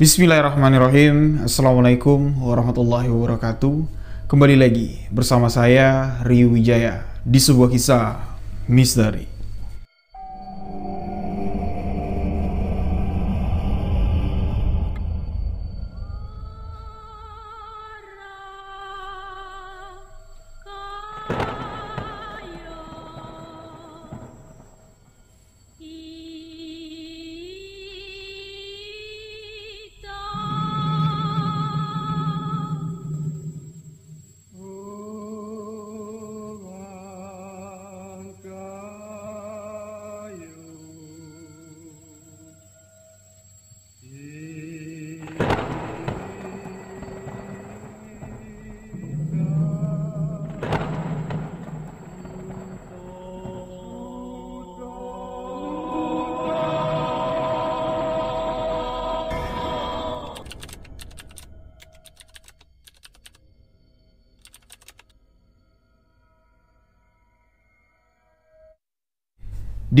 Bismillahirrahmanirrahim. Assalamualaikum warahmatullahi wabarakatuh. Kembali lagi bersama saya Ryu Wijaya di sebuah kisah misteri.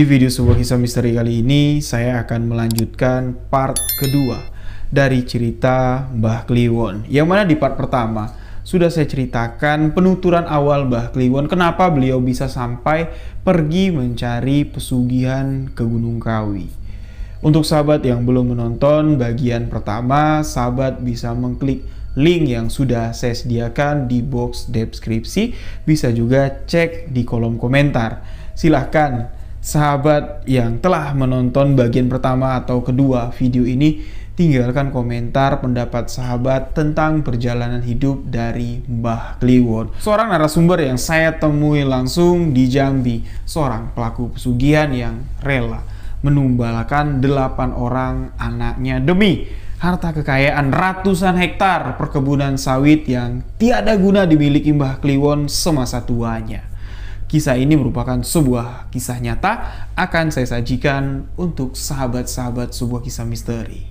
Di video sebuah kisah misteri kali ini, saya akan melanjutkan part kedua dari cerita Mbah Kliwon. Yang mana di part pertama, sudah saya ceritakan penuturan awal Mbah Kliwon, kenapa beliau bisa sampai pergi mencari pesugihan ke Gunung Kawi. Untuk sahabat yang belum menonton bagian pertama, sahabat bisa mengklik link yang sudah saya sediakan di box deskripsi. Bisa juga cek di kolom komentar. Silahkan sahabat yang telah menonton bagian pertama atau kedua video ini, tinggalkan komentar pendapat sahabat tentang perjalanan hidup dari Mbah Kliwon. Seorang narasumber yang saya temui langsung di Jambi, seorang pelaku pesugihan yang rela menumbalakan delapan orang anaknya demi harta kekayaan ratusan hektar perkebunan sawit yang tiada guna dimiliki Mbah Kliwon semasa tuanya. Kisah ini merupakan sebuah kisah nyata akan saya sajikan untuk sahabat-sahabat sebuah kisah misteri.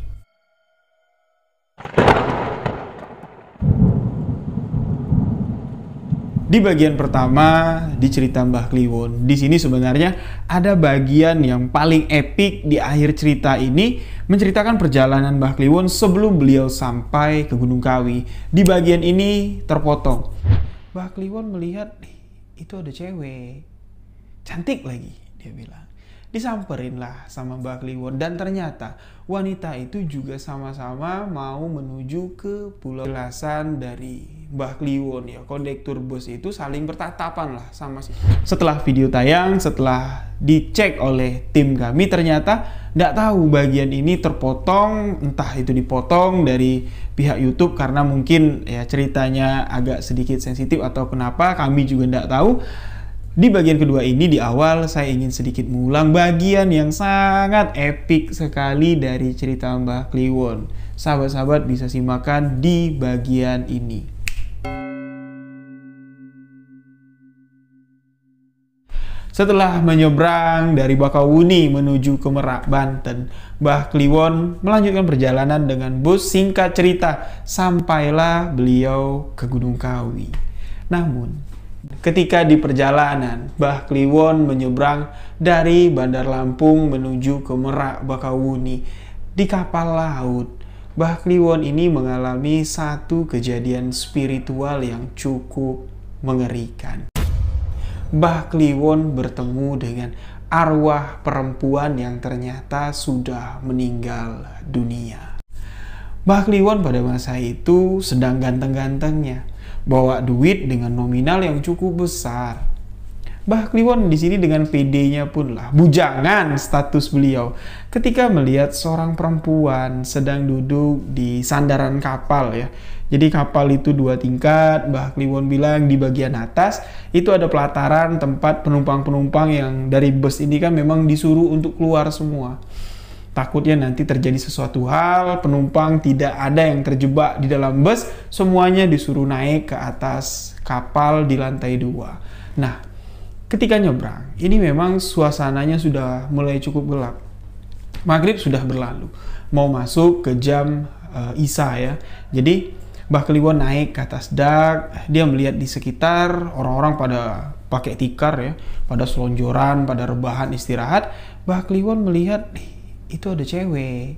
Di bagian pertama di cerita Mbah Kliwon, di sini sebenarnya ada bagian yang paling epik di akhir cerita ini menceritakan perjalanan Mbah Kliwon sebelum beliau sampai ke Gunung Kawi. Di bagian ini terpotong. Mbah Kliwon melihat itu ada cewek cantik lagi dia bilang disamperin lah sama Mbak Kliwon dan ternyata wanita itu juga sama-sama mau menuju ke pulau jelasan dari Mbak Kliwon ya kondektur bus itu saling bertatapan lah sama sih setelah video tayang setelah dicek oleh tim kami ternyata nggak tahu bagian ini terpotong entah itu dipotong dari pihak YouTube karena mungkin ya ceritanya agak sedikit sensitif atau kenapa kami juga tidak tahu. Di bagian kedua ini di awal saya ingin sedikit mengulang bagian yang sangat epic sekali dari cerita Mbah Kliwon. Sahabat-sahabat bisa simakan di bagian ini. Setelah menyeberang dari Bakauheni menuju ke Merak, Banten, Mbah Kliwon melanjutkan perjalanan dengan bus singkat cerita sampailah beliau ke Gunung Kawi. Namun, ketika di perjalanan, Mbah Kliwon menyeberang dari Bandar Lampung menuju ke Merak, Bakauheni di kapal laut. Mbah Kliwon ini mengalami satu kejadian spiritual yang cukup mengerikan. Mbah Kliwon bertemu dengan arwah perempuan yang ternyata sudah meninggal dunia. Mbah Kliwon pada masa itu sedang ganteng-gantengnya, bawa duit dengan nominal yang cukup besar. Mbah Kliwon di sini dengan PD-nya pun lah, bujangan status beliau. Ketika melihat seorang perempuan sedang duduk di sandaran kapal ya, jadi kapal itu dua tingkat, Mbah Kliwon bilang di bagian atas itu ada pelataran tempat penumpang-penumpang yang dari bus ini kan memang disuruh untuk keluar semua. Takutnya nanti terjadi sesuatu hal, penumpang tidak ada yang terjebak di dalam bus, semuanya disuruh naik ke atas kapal di lantai dua. Nah, ketika nyebrang, ini memang suasananya sudah mulai cukup gelap. Maghrib sudah berlalu, mau masuk ke jam uh, eh, Isa ya. Jadi Mbah Kliwon naik ke atas dak, dia melihat di sekitar orang-orang pada pakai tikar ya, pada selonjoran, pada rebahan istirahat. Mbah Kliwon melihat itu ada cewek,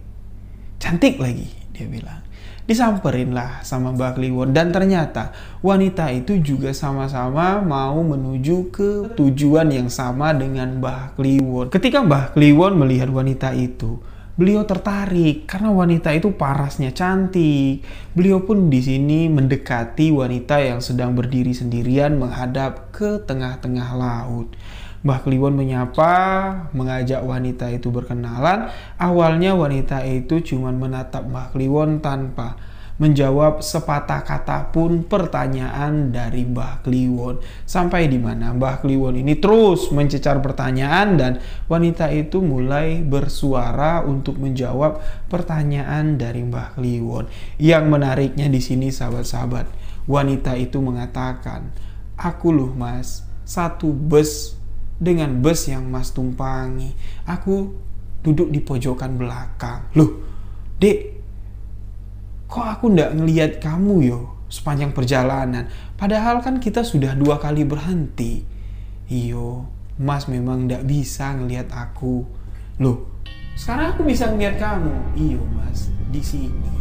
cantik lagi dia bilang. Disamperin lah sama Mbah Kliwon dan ternyata wanita itu juga sama-sama mau menuju ke tujuan yang sama dengan Mbah Kliwon. Ketika Mbah Kliwon melihat wanita itu, Beliau tertarik karena wanita itu parasnya cantik. Beliau pun di sini mendekati wanita yang sedang berdiri sendirian menghadap ke tengah-tengah laut. Mbah Kliwon menyapa, mengajak wanita itu berkenalan. Awalnya wanita itu cuma menatap Mbah Kliwon tanpa menjawab sepatah kata pun pertanyaan dari Mbah Kliwon. Sampai di mana Mbah Kliwon ini terus mencecar pertanyaan dan wanita itu mulai bersuara untuk menjawab pertanyaan dari Mbah Kliwon. Yang menariknya di sini sahabat-sahabat, wanita itu mengatakan, "Aku loh, Mas, satu bus dengan bus yang Mas tumpangi. Aku duduk di pojokan belakang." Loh, Dek, kok aku ndak ngelihat kamu yo sepanjang perjalanan. Padahal kan kita sudah dua kali berhenti. Iyo, mas memang ndak bisa ngelihat aku. Loh, sekarang aku bisa ngelihat kamu. Iyo mas, di sini,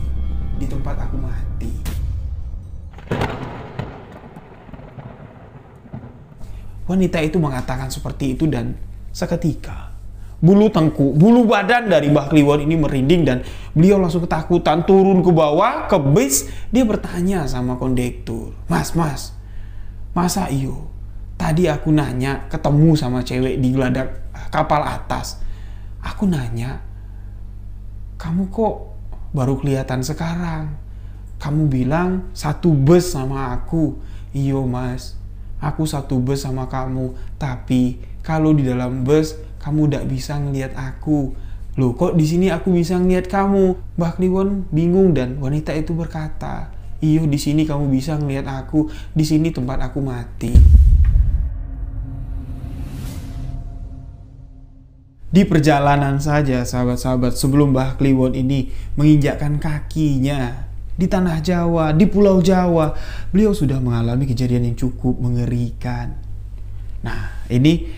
di tempat aku mati. Wanita itu mengatakan seperti itu dan seketika bulu tengku, bulu badan dari Mbah Kliwon ini merinding dan beliau langsung ketakutan turun ke bawah ke bis dia bertanya sama kondektur mas mas masa iyo tadi aku nanya ketemu sama cewek di geladak eh, kapal atas aku nanya kamu kok baru kelihatan sekarang kamu bilang satu bus sama aku iyo mas aku satu bus sama kamu tapi kalau di dalam bus kamu tidak bisa ngelihat aku. Loh kok di sini aku bisa ngelihat kamu? Mbah Kliwon bingung dan wanita itu berkata, Iyo di sini kamu bisa ngelihat aku, di sini tempat aku mati. Di perjalanan saja sahabat-sahabat sebelum Mbah Kliwon ini menginjakkan kakinya di tanah Jawa, di pulau Jawa, beliau sudah mengalami kejadian yang cukup mengerikan. Nah, ini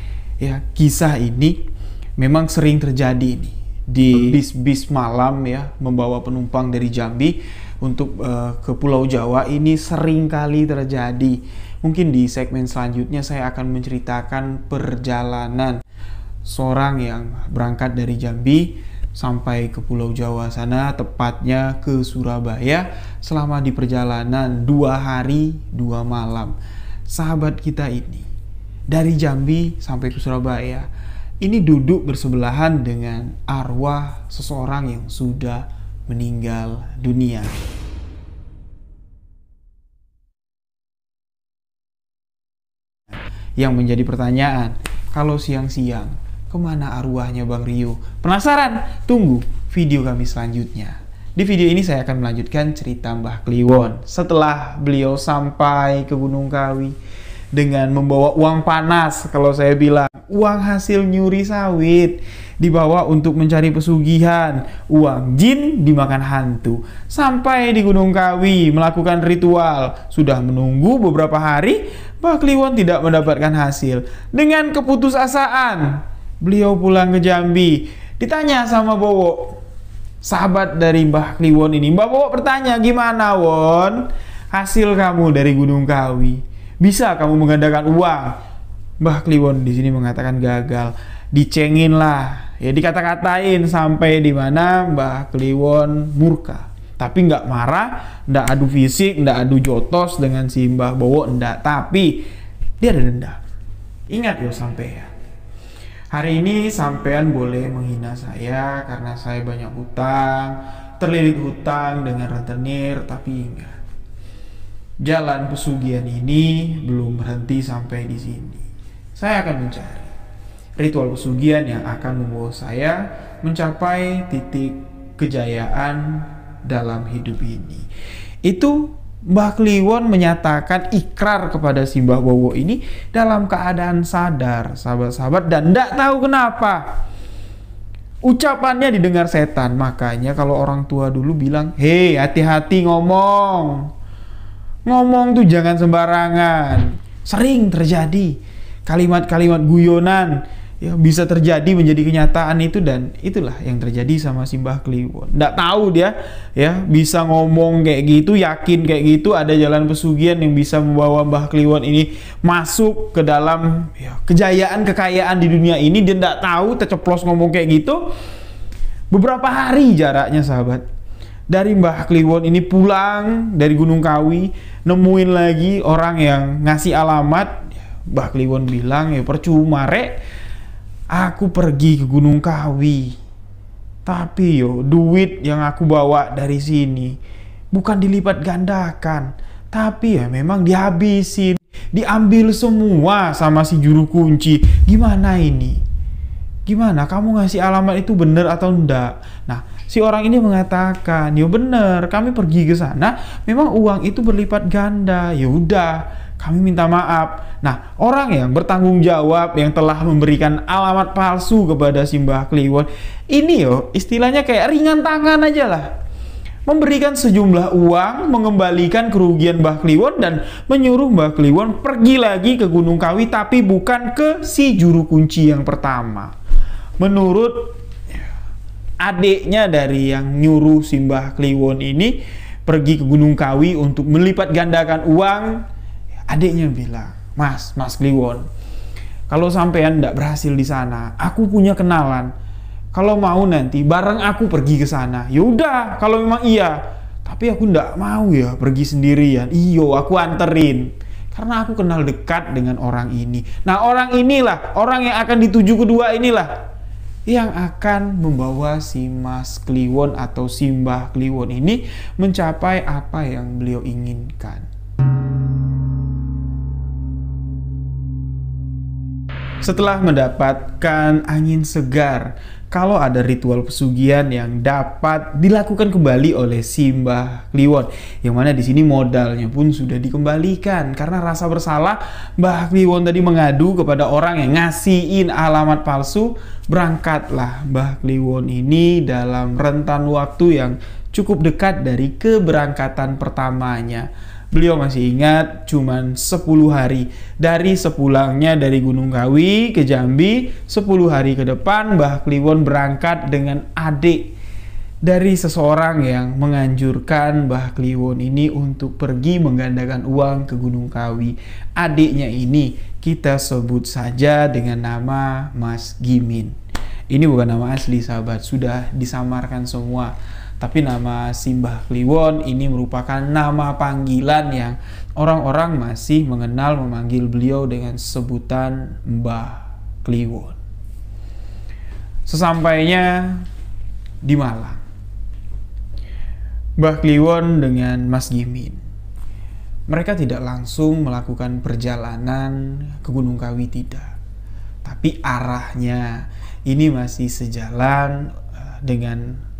ya kisah ini memang sering terjadi ini di hmm. bis-bis malam ya membawa penumpang dari Jambi untuk uh, ke Pulau Jawa ini sering kali terjadi. Mungkin di segmen selanjutnya saya akan menceritakan perjalanan seorang yang berangkat dari Jambi sampai ke Pulau Jawa sana, tepatnya ke Surabaya selama di perjalanan dua hari dua malam. Sahabat kita ini dari Jambi sampai ke Surabaya. Ini duduk bersebelahan dengan arwah seseorang yang sudah meninggal dunia. Yang menjadi pertanyaan, kalau siang-siang, kemana arwahnya Bang Rio? Penasaran? Tunggu video kami selanjutnya. Di video ini saya akan melanjutkan cerita Mbah Kliwon setelah beliau sampai ke Gunung Kawi dengan membawa uang panas kalau saya bilang uang hasil nyuri sawit dibawa untuk mencari pesugihan uang jin dimakan hantu sampai di Gunung Kawi melakukan ritual sudah menunggu beberapa hari Bakliwon tidak mendapatkan hasil dengan keputusasaan beliau pulang ke Jambi ditanya sama Bowo sahabat dari Mbah Kliwon ini Mbah Bowo bertanya gimana Won hasil kamu dari Gunung Kawi bisa kamu menggandakan uang. Mbah Kliwon di sini mengatakan gagal. Dicengin lah, ya dikata-katain sampai di mana Mbah Kliwon murka. Tapi nggak marah, nggak adu fisik, nggak adu jotos dengan si Mbah Bowo, nggak. Tapi dia ada denda. Ingat yo sampai ya. Hari ini sampean boleh menghina saya karena saya banyak hutang, terlilit hutang dengan rentenir, tapi ingat Jalan pesugihan ini belum berhenti sampai di sini. Saya akan mencari ritual pesugihan yang akan membawa saya mencapai titik kejayaan dalam hidup ini. Itu Mbah Kliwon menyatakan ikrar kepada si Mbah Bowo ini dalam keadaan sadar, sahabat-sahabat, dan tidak tahu kenapa. Ucapannya didengar setan, makanya kalau orang tua dulu bilang, hei hati-hati ngomong, Ngomong tuh jangan sembarangan. Sering terjadi kalimat-kalimat guyonan ya bisa terjadi menjadi kenyataan itu dan itulah yang terjadi sama Simbah Kliwon. Nggak tahu dia ya bisa ngomong kayak gitu, yakin kayak gitu ada jalan pesugihan yang bisa membawa Mbah Kliwon ini masuk ke dalam ya, kejayaan kekayaan di dunia ini dia nggak tahu terceplos ngomong kayak gitu. Beberapa hari jaraknya sahabat dari Mbah Kliwon ini pulang dari Gunung Kawi nemuin lagi orang yang ngasih alamat Mbah Kliwon bilang ya percuma rek aku pergi ke Gunung Kawi tapi yo duit yang aku bawa dari sini bukan dilipat gandakan tapi ya memang dihabisin diambil semua sama si juru kunci gimana ini gimana kamu ngasih alamat itu bener atau enggak nah si orang ini mengatakan, "Ya benar, kami pergi ke sana, memang uang itu berlipat ganda." Ya udah, kami minta maaf. Nah, orang yang bertanggung jawab yang telah memberikan alamat palsu kepada Simbah Kliwon, ini yo istilahnya kayak ringan tangan aja lah. Memberikan sejumlah uang, mengembalikan kerugian Mbah Kliwon dan menyuruh Mbah Kliwon pergi lagi ke Gunung Kawi tapi bukan ke si juru kunci yang pertama. Menurut adiknya dari yang nyuruh Simbah Kliwon ini pergi ke Gunung Kawi untuk melipat gandakan uang adiknya bilang Mas Mas Kliwon kalau sampean tidak berhasil di sana aku punya kenalan kalau mau nanti bareng aku pergi ke sana yaudah kalau memang iya tapi aku tidak mau ya pergi sendirian iyo aku anterin karena aku kenal dekat dengan orang ini nah orang inilah orang yang akan dituju kedua inilah yang akan membawa si Mas Kliwon atau Simbah Kliwon ini mencapai apa yang beliau inginkan. Setelah mendapatkan angin segar kalau ada ritual pesugihan yang dapat dilakukan kembali oleh Simbah Kliwon. Yang mana di sini modalnya pun sudah dikembalikan karena rasa bersalah Mbah Kliwon tadi mengadu kepada orang yang ngasihin alamat palsu. Berangkatlah Mbah Kliwon ini dalam rentan waktu yang cukup dekat dari keberangkatan pertamanya. Beliau masih ingat cuman 10 hari dari sepulangnya dari Gunung Kawi ke Jambi, 10 hari ke depan Mbah Kliwon berangkat dengan adik dari seseorang yang menganjurkan Mbah Kliwon ini untuk pergi menggandakan uang ke Gunung Kawi. Adiknya ini kita sebut saja dengan nama Mas Gimin. Ini bukan nama asli sahabat, sudah disamarkan semua. Tapi nama Simbah Kliwon ini merupakan nama panggilan yang orang-orang masih mengenal memanggil beliau dengan sebutan Mbah Kliwon. Sesampainya di Malang, Mbah Kliwon dengan Mas Gimin. Mereka tidak langsung melakukan perjalanan ke Gunung Kawi tidak. Tapi arahnya ini masih sejalan eh, dengan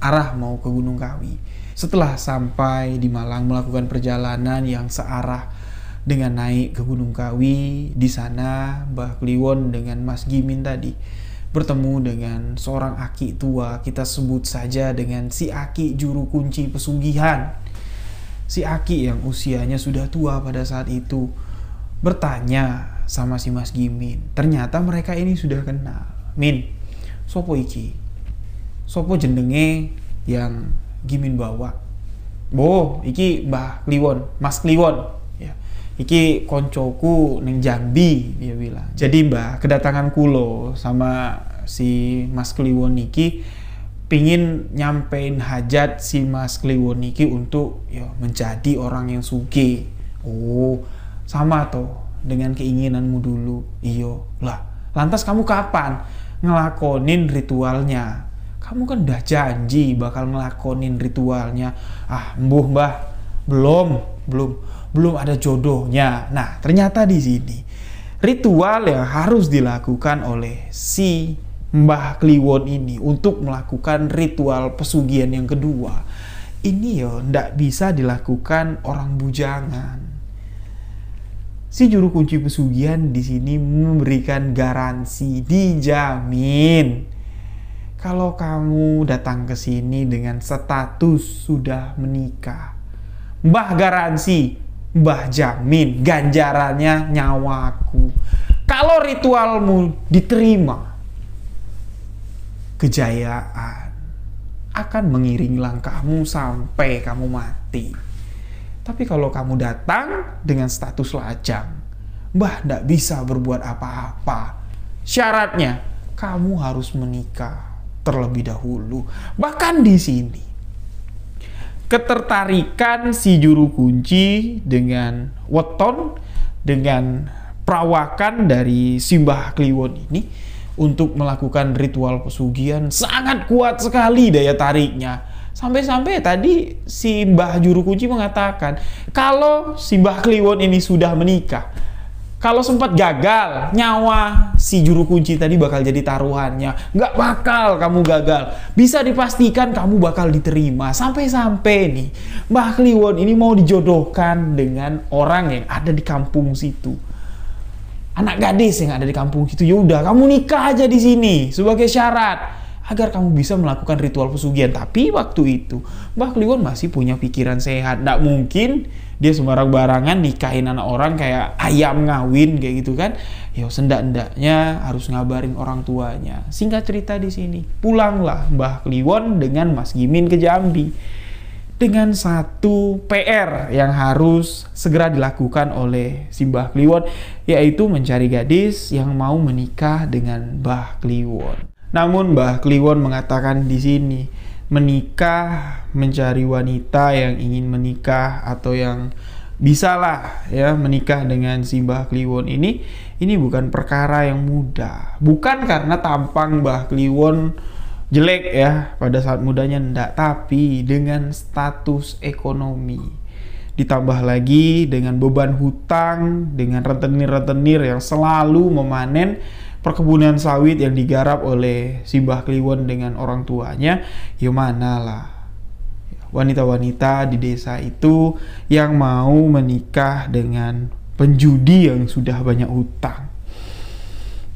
arah mau ke Gunung Kawi. Setelah sampai di Malang melakukan perjalanan yang searah dengan naik ke Gunung Kawi, di sana Mbah Kliwon dengan Mas Gimin tadi bertemu dengan seorang aki tua, kita sebut saja dengan si aki juru kunci pesugihan. Si aki yang usianya sudah tua pada saat itu bertanya sama si Mas Gimin. Ternyata mereka ini sudah kenal. Min, sopo iki? sopo jenenge yang Gimin bawa Bo, iki Mbah Kliwon, Mas Kliwon ya. Iki koncoku neng Jambi dia bilang. Jadi Mbah, kedatangan kulo sama si Mas Kliwon iki pingin nyampein hajat si Mas Kliwon iki untuk ya menjadi orang yang suki, Oh, sama toh dengan keinginanmu dulu. Iyo, lah. Lantas kamu kapan ngelakonin ritualnya? kamu kan udah janji bakal ngelakonin ritualnya ah mbuh mbah belum belum belum ada jodohnya nah ternyata di sini ritual yang harus dilakukan oleh si Mbah Kliwon ini untuk melakukan ritual pesugihan yang kedua ini ya ndak bisa dilakukan orang bujangan si juru kunci pesugihan di sini memberikan garansi dijamin kalau kamu datang ke sini dengan status sudah menikah, mbah garansi, mbah jamin ganjarannya nyawaku. Kalau ritualmu diterima, kejayaan akan mengiringi langkahmu sampai kamu mati. Tapi kalau kamu datang dengan status lajang, Mbah tidak bisa berbuat apa-apa. Syaratnya, kamu harus menikah terlebih dahulu. Bahkan di sini, ketertarikan si juru kunci dengan weton, dengan perawakan dari Simbah Kliwon ini untuk melakukan ritual pesugihan sangat kuat sekali daya tariknya. Sampai-sampai tadi si Mbah Juru Kunci mengatakan, kalau si Mbah Kliwon ini sudah menikah, kalau sempat gagal, nyawa si juru kunci tadi bakal jadi taruhannya. Nggak bakal kamu gagal. Bisa dipastikan kamu bakal diterima. Sampai-sampai nih, Mbah Kliwon ini mau dijodohkan dengan orang yang ada di kampung situ. Anak gadis yang ada di kampung situ, yaudah kamu nikah aja di sini sebagai syarat agar kamu bisa melakukan ritual pesugihan. Tapi waktu itu, Mbah Kliwon masih punya pikiran sehat. Nggak mungkin dia sembarang-barangan nikahin anak orang kayak ayam ngawin kayak gitu kan ya sendak-endaknya harus ngabarin orang tuanya singkat cerita di sini pulanglah Mbah Kliwon dengan Mas Gimin ke Jambi dengan satu PR yang harus segera dilakukan oleh si Mbah Kliwon yaitu mencari gadis yang mau menikah dengan Mbah Kliwon. Namun Mbah Kliwon mengatakan di sini, menikah, mencari wanita yang ingin menikah atau yang bisalah ya menikah dengan si Kliwon ini ini bukan perkara yang mudah. Bukan karena tampang Mbah Kliwon jelek ya pada saat mudanya ndak, tapi dengan status ekonomi. Ditambah lagi dengan beban hutang, dengan rentenir-rentenir yang selalu memanen perkebunan sawit yang digarap oleh Simbah Kliwon dengan orang tuanya, Yomana ya lah. Wanita-wanita di desa itu yang mau menikah dengan penjudi yang sudah banyak hutang.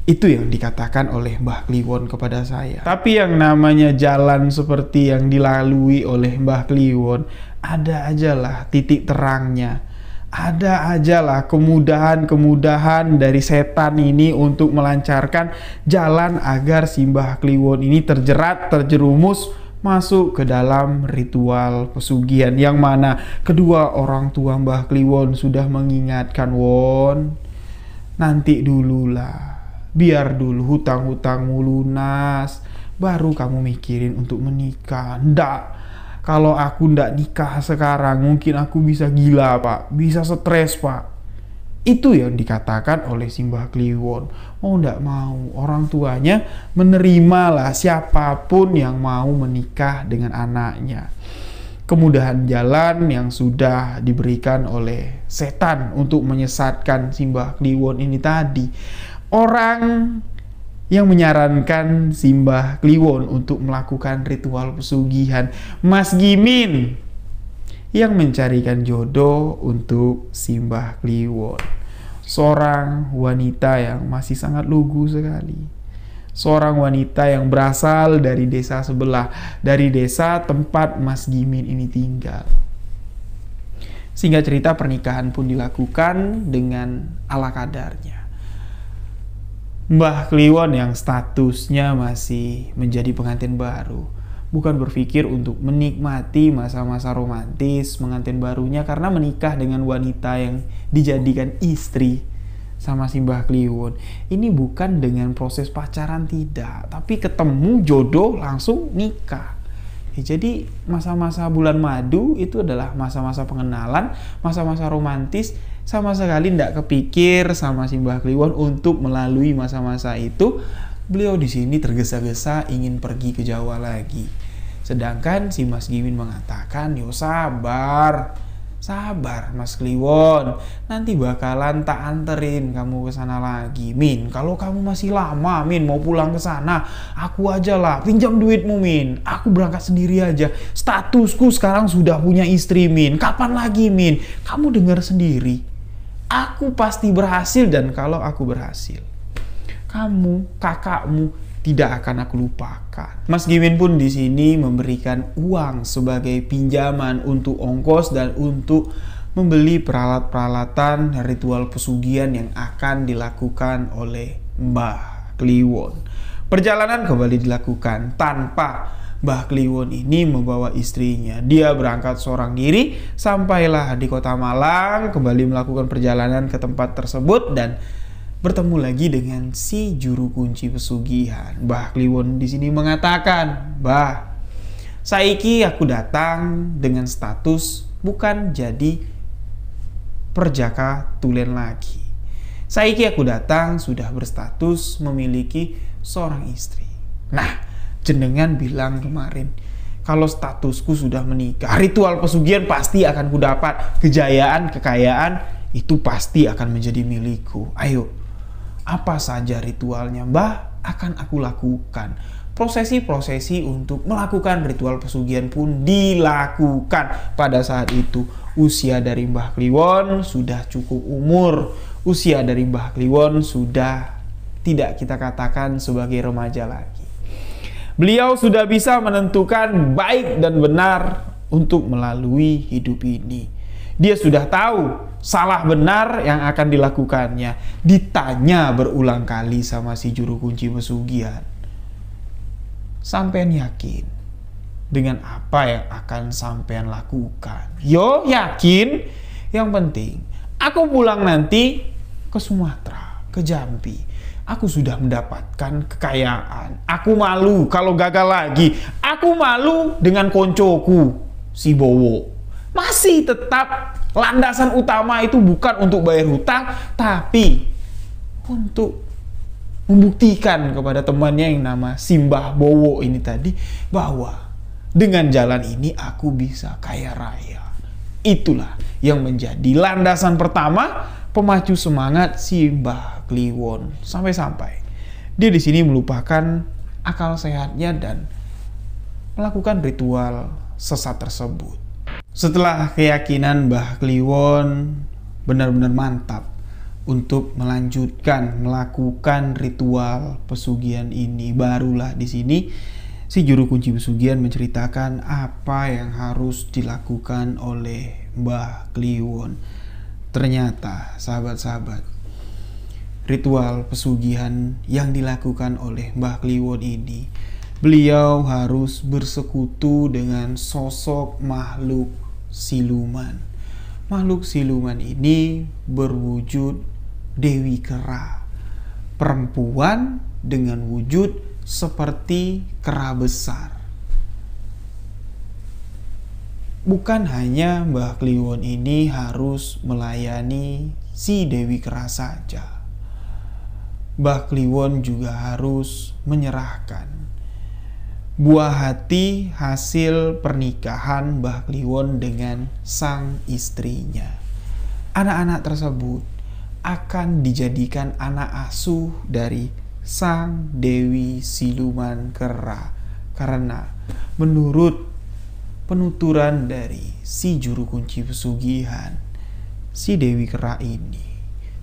Itu yang dikatakan oleh Mbah Kliwon kepada saya. Tapi yang namanya jalan seperti yang dilalui oleh Mbah Kliwon, ada ajalah titik terangnya ada aja lah kemudahan-kemudahan dari setan ini untuk melancarkan jalan agar Simbah Kliwon ini terjerat, terjerumus masuk ke dalam ritual pesugihan yang mana kedua orang tua Mbah Kliwon sudah mengingatkan Won nanti dululah biar dulu hutang-hutangmu lunas baru kamu mikirin untuk menikah ndak kalau aku ndak nikah sekarang mungkin aku bisa gila pak bisa stres pak itu yang dikatakan oleh Simbah Kliwon mau ndak mau orang tuanya menerimalah siapapun yang mau menikah dengan anaknya kemudahan jalan yang sudah diberikan oleh setan untuk menyesatkan Simbah Kliwon ini tadi orang yang menyarankan Simbah Kliwon untuk melakukan ritual pesugihan Mas Gimin yang mencarikan jodoh untuk Simbah Kliwon. Seorang wanita yang masih sangat lugu sekali. Seorang wanita yang berasal dari desa sebelah, dari desa tempat Mas Gimin ini tinggal. Sehingga cerita pernikahan pun dilakukan dengan ala kadarnya. Mbah Kliwon yang statusnya masih menjadi pengantin baru bukan berpikir untuk menikmati masa-masa romantis pengantin barunya karena menikah dengan wanita yang dijadikan istri sama si Mbah Kliwon. Ini bukan dengan proses pacaran tidak, tapi ketemu jodoh langsung nikah. Ya, jadi masa-masa bulan madu itu adalah masa-masa pengenalan, masa-masa romantis sama sekali tidak kepikir sama Simbah Kliwon untuk melalui masa-masa itu beliau di sini tergesa-gesa ingin pergi ke Jawa lagi. Sedangkan si Mas Gimin mengatakan, yo sabar, sabar Mas Kliwon, nanti bakalan tak anterin kamu ke sana lagi. Min, kalau kamu masih lama, Min mau pulang ke sana, aku aja lah, pinjam duitmu Min, aku berangkat sendiri aja. Statusku sekarang sudah punya istri Min, kapan lagi Min? Kamu dengar sendiri, Aku pasti berhasil dan kalau aku berhasil, kamu, kakakmu tidak akan aku lupakan. Mas Gimin pun di sini memberikan uang sebagai pinjaman untuk ongkos dan untuk membeli peralat-peralatan ritual pesugihan yang akan dilakukan oleh Mbah Kliwon. Perjalanan kembali dilakukan tanpa Mbah Kliwon ini membawa istrinya. Dia berangkat seorang diri, sampailah di kota Malang, kembali melakukan perjalanan ke tempat tersebut dan bertemu lagi dengan si juru kunci pesugihan. Mbah Kliwon di sini mengatakan, "Mbah, saiki aku datang dengan status bukan jadi perjaka tulen lagi. Saiki aku datang sudah berstatus memiliki seorang istri." Nah, jenengan bilang kemarin kalau statusku sudah menikah ritual pesugihan pasti akan kudapat kejayaan kekayaan itu pasti akan menjadi milikku ayo apa saja ritualnya mbah akan aku lakukan prosesi-prosesi untuk melakukan ritual pesugihan pun dilakukan pada saat itu usia dari Mbah Kliwon sudah cukup umur usia dari Mbah Kliwon sudah tidak kita katakan sebagai remaja lagi Beliau sudah bisa menentukan baik dan benar untuk melalui hidup ini. Dia sudah tahu salah benar yang akan dilakukannya. Ditanya berulang kali sama si juru kunci pesugihan. Sampean yakin dengan apa yang akan sampean lakukan. Yo yakin. Yang penting, aku pulang nanti ke Sumatera, ke Jambi aku sudah mendapatkan kekayaan. Aku malu kalau gagal lagi. Aku malu dengan koncoku, si Bowo. Masih tetap landasan utama itu bukan untuk bayar hutang, tapi untuk membuktikan kepada temannya yang nama Simbah Bowo ini tadi bahwa dengan jalan ini aku bisa kaya raya. Itulah yang menjadi landasan pertama pemacu semangat si Mbah Kliwon. Sampai-sampai dia di sini melupakan akal sehatnya dan melakukan ritual sesat tersebut. Setelah keyakinan Mbah Kliwon benar-benar mantap untuk melanjutkan melakukan ritual pesugihan ini, barulah di sini si juru kunci pesugihan menceritakan apa yang harus dilakukan oleh Mbah Kliwon. Ternyata, sahabat-sahabat, ritual pesugihan yang dilakukan oleh Mbah Kliwon ini, beliau harus bersekutu dengan sosok makhluk siluman. Makhluk siluman ini berwujud Dewi Kera, perempuan dengan wujud seperti kera besar. bukan hanya Mbah Kliwon ini harus melayani si Dewi Kera saja. Mbah Kliwon juga harus menyerahkan buah hati hasil pernikahan Mbah Kliwon dengan sang istrinya. Anak-anak tersebut akan dijadikan anak asuh dari sang Dewi Siluman Kera karena menurut penuturan dari si juru kunci pesugihan, si Dewi Kera ini,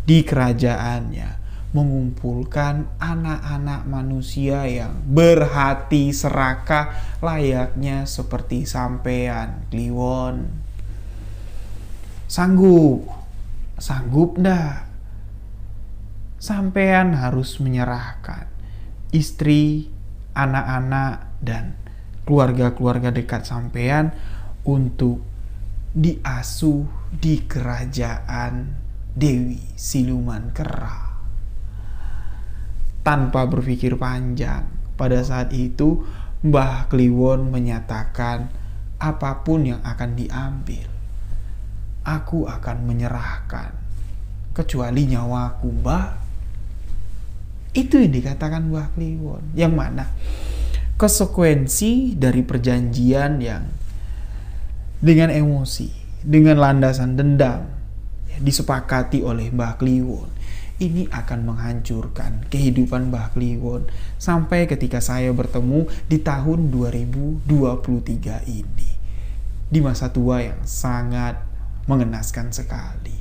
di kerajaannya mengumpulkan anak-anak manusia yang berhati serakah layaknya seperti sampean Kliwon. Sanggup, sanggup dah. Sampean harus menyerahkan istri, anak-anak, dan keluarga-keluarga dekat sampean untuk diasuh di kerajaan Dewi Siluman Kera. Tanpa berpikir panjang, pada saat itu Mbah Kliwon menyatakan apapun yang akan diambil, aku akan menyerahkan kecuali nyawaku Mbah. Itu yang dikatakan Mbah Kliwon. Yang mana? konsekuensi dari perjanjian yang dengan emosi, dengan landasan dendam ya, disepakati oleh Mbah Kliwon. Ini akan menghancurkan kehidupan Mbah Kliwon sampai ketika saya bertemu di tahun 2023 ini. Di masa tua yang sangat mengenaskan sekali.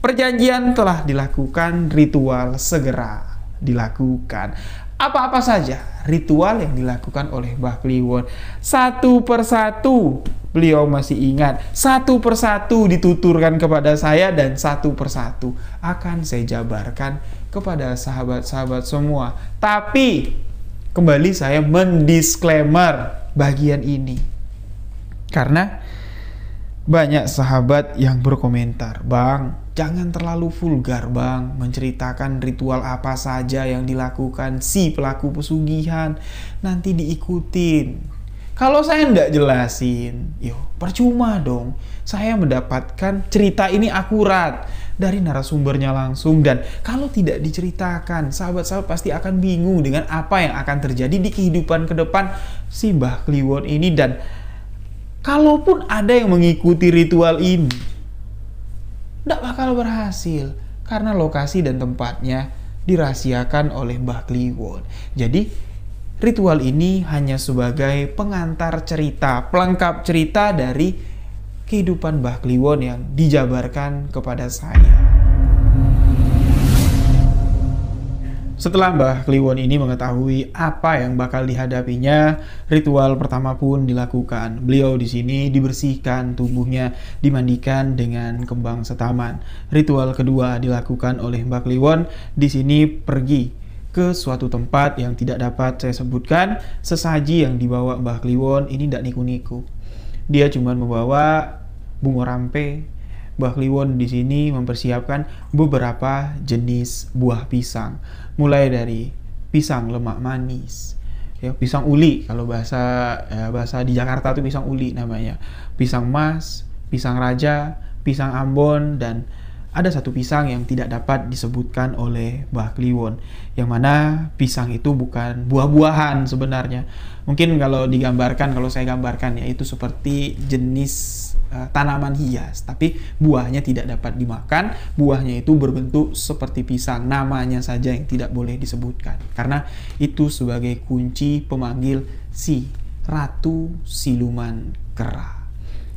Perjanjian telah dilakukan, ritual segera dilakukan apa-apa saja ritual yang dilakukan oleh Mbah Kliwon. Satu persatu beliau masih ingat, satu persatu dituturkan kepada saya dan satu persatu akan saya jabarkan kepada sahabat-sahabat semua. Tapi kembali saya mendisklaimer bagian ini. Karena banyak sahabat yang berkomentar, "Bang, Jangan terlalu vulgar bang, menceritakan ritual apa saja yang dilakukan si pelaku pesugihan, nanti diikutin. Kalau saya ndak jelasin, yo percuma dong. Saya mendapatkan cerita ini akurat dari narasumbernya langsung dan kalau tidak diceritakan, sahabat-sahabat pasti akan bingung dengan apa yang akan terjadi di kehidupan ke depan si Mbah Kliwon ini dan kalaupun ada yang mengikuti ritual ini, tidak bakal berhasil karena lokasi dan tempatnya dirahasiakan oleh Mbah Kliwon. Jadi ritual ini hanya sebagai pengantar cerita, pelengkap cerita dari kehidupan Mbah Kliwon yang dijabarkan kepada saya. Setelah Mbah Kliwon ini mengetahui apa yang bakal dihadapinya, ritual pertama pun dilakukan. Beliau di sini dibersihkan tubuhnya, dimandikan dengan kembang setaman. Ritual kedua dilakukan oleh Mbah Kliwon di sini pergi ke suatu tempat yang tidak dapat saya sebutkan, sesaji yang dibawa Mbah Kliwon ini tidak niku-niku. Dia cuma membawa bunga rampe, Mbah Kliwon di sini mempersiapkan beberapa jenis buah pisang, mulai dari pisang lemak manis, ya pisang uli kalau bahasa ya, bahasa di Jakarta itu pisang uli namanya, pisang mas, pisang raja, pisang Ambon dan ada satu pisang yang tidak dapat disebutkan oleh Mbah Kliwon, yang mana pisang itu bukan buah-buahan sebenarnya. Mungkin kalau digambarkan, kalau saya gambarkan ya itu seperti jenis uh, tanaman hias, tapi buahnya tidak dapat dimakan, buahnya itu berbentuk seperti pisang, namanya saja yang tidak boleh disebutkan, karena itu sebagai kunci pemanggil si Ratu Siluman Kera.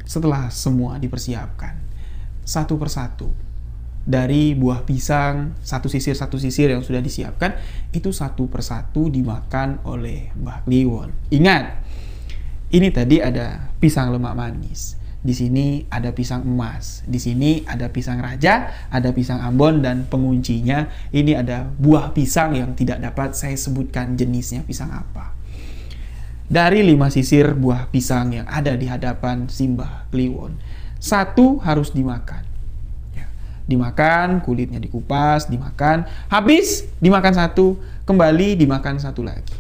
Setelah semua dipersiapkan, satu persatu dari buah pisang satu sisir satu sisir yang sudah disiapkan itu satu persatu dimakan oleh Mbah Kliwon. Ingat, ini tadi ada pisang lemak manis. Di sini ada pisang emas, di sini ada pisang raja, ada pisang ambon dan penguncinya ini ada buah pisang yang tidak dapat saya sebutkan jenisnya pisang apa. Dari lima sisir buah pisang yang ada di hadapan Simbah Kliwon, satu harus dimakan dimakan, kulitnya dikupas, dimakan, habis dimakan satu, kembali dimakan satu lagi.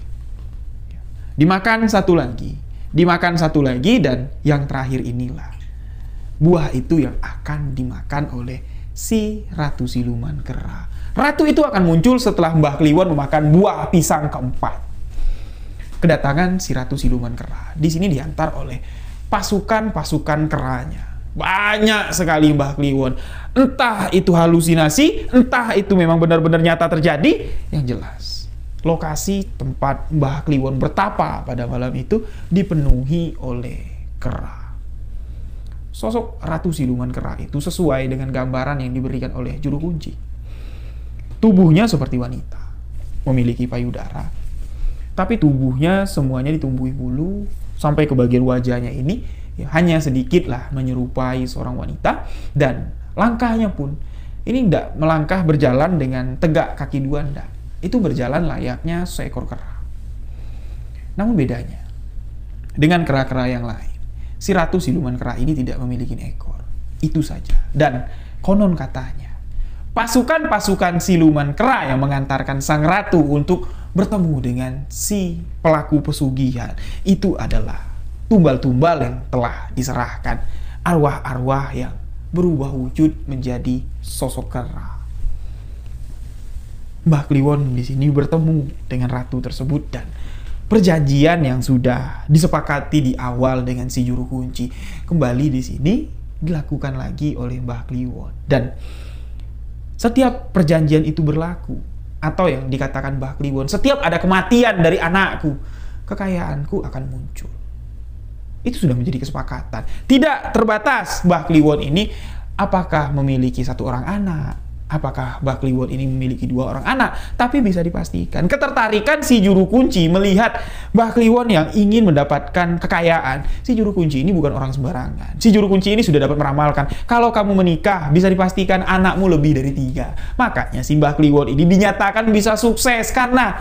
Dimakan satu lagi, dimakan satu lagi dan yang terakhir inilah buah itu yang akan dimakan oleh si ratu siluman kera. Ratu itu akan muncul setelah Mbah Kliwon memakan buah pisang keempat. Kedatangan si ratu siluman kera. Di sini diantar oleh pasukan-pasukan keranya banyak sekali Mbah Kliwon. Entah itu halusinasi, entah itu memang benar-benar nyata terjadi, yang jelas. Lokasi tempat Mbah Kliwon bertapa pada malam itu dipenuhi oleh kera. Sosok Ratu Siluman Kera itu sesuai dengan gambaran yang diberikan oleh juru kunci. Tubuhnya seperti wanita, memiliki payudara, tapi tubuhnya semuanya ditumbuhi bulu sampai ke bagian wajahnya ini ya, hanya sedikit lah menyerupai seorang wanita dan langkahnya pun ini tidak melangkah berjalan dengan tegak kaki dua tidak itu berjalan layaknya seekor kera namun bedanya dengan kera-kera yang lain si ratu siluman kera ini tidak memiliki ekor itu saja dan konon katanya pasukan-pasukan siluman kera yang mengantarkan sang ratu untuk bertemu dengan si pelaku pesugihan itu adalah tumbal-tumbal yang telah diserahkan, arwah-arwah yang berubah wujud menjadi sosok kera. Mbah Kliwon di sini bertemu dengan ratu tersebut dan perjanjian yang sudah disepakati di awal dengan si juru kunci kembali di sini dilakukan lagi oleh Mbah Kliwon dan setiap perjanjian itu berlaku atau yang dikatakan Mbah Kliwon setiap ada kematian dari anakku kekayaanku akan muncul itu sudah menjadi kesepakatan. Tidak terbatas Kliwon ini apakah memiliki satu orang anak, apakah Kliwon ini memiliki dua orang anak, tapi bisa dipastikan ketertarikan si juru kunci melihat Kliwon yang ingin mendapatkan kekayaan. Si juru kunci ini bukan orang sembarangan. Si juru kunci ini sudah dapat meramalkan kalau kamu menikah bisa dipastikan anakmu lebih dari tiga. Makanya si Kliwon ini dinyatakan bisa sukses karena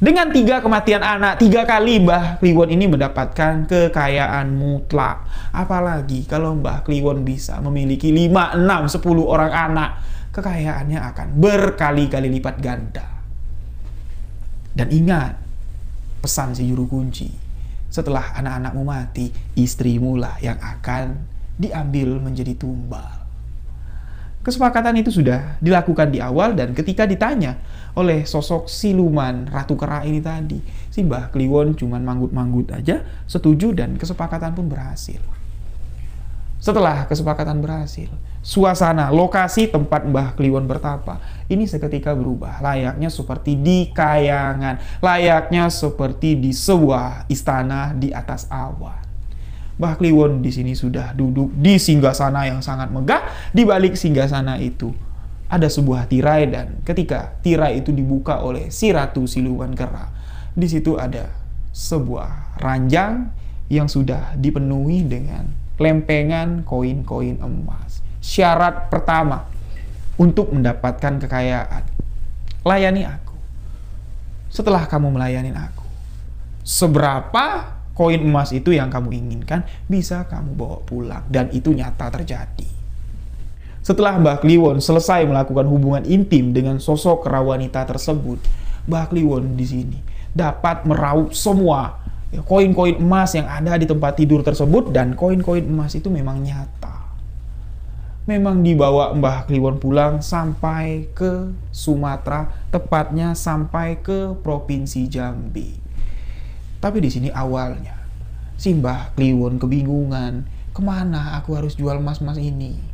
dengan tiga kematian anak, tiga kali Mbah Kliwon ini mendapatkan kekayaan mutlak. Apalagi kalau Mbah Kliwon bisa memiliki lima enam sepuluh orang anak, kekayaannya akan berkali-kali lipat ganda. Dan ingat, pesan si juru kunci, setelah anak-anakmu mati, istrimu lah yang akan diambil menjadi tumbal. Kesepakatan itu sudah dilakukan di awal dan ketika ditanya, oleh sosok siluman Ratu Kera ini tadi. si Simbah Kliwon cuman manggut-manggut aja, setuju dan kesepakatan pun berhasil. Setelah kesepakatan berhasil, suasana, lokasi tempat Mbah Kliwon bertapa ini seketika berubah, layaknya seperti di kayangan, layaknya seperti di sebuah istana di atas awan. Mbah Kliwon di sini sudah duduk di singgah sana yang sangat megah, di balik singgah sana itu ada sebuah tirai dan ketika tirai itu dibuka oleh si ratu siluman kera, di situ ada sebuah ranjang yang sudah dipenuhi dengan lempengan koin-koin emas. Syarat pertama untuk mendapatkan kekayaan, layani aku. Setelah kamu melayani aku, seberapa koin emas itu yang kamu inginkan bisa kamu bawa pulang dan itu nyata terjadi. Setelah Mbah Kliwon selesai melakukan hubungan intim dengan sosok wanita tersebut, Mbah Kliwon di sini dapat meraup semua ya, koin-koin emas yang ada di tempat tidur tersebut dan koin-koin emas itu memang nyata. Memang dibawa Mbah Kliwon pulang sampai ke Sumatera, tepatnya sampai ke Provinsi Jambi. Tapi di sini awalnya, si Mbah Kliwon kebingungan, kemana aku harus jual emas-emas ini?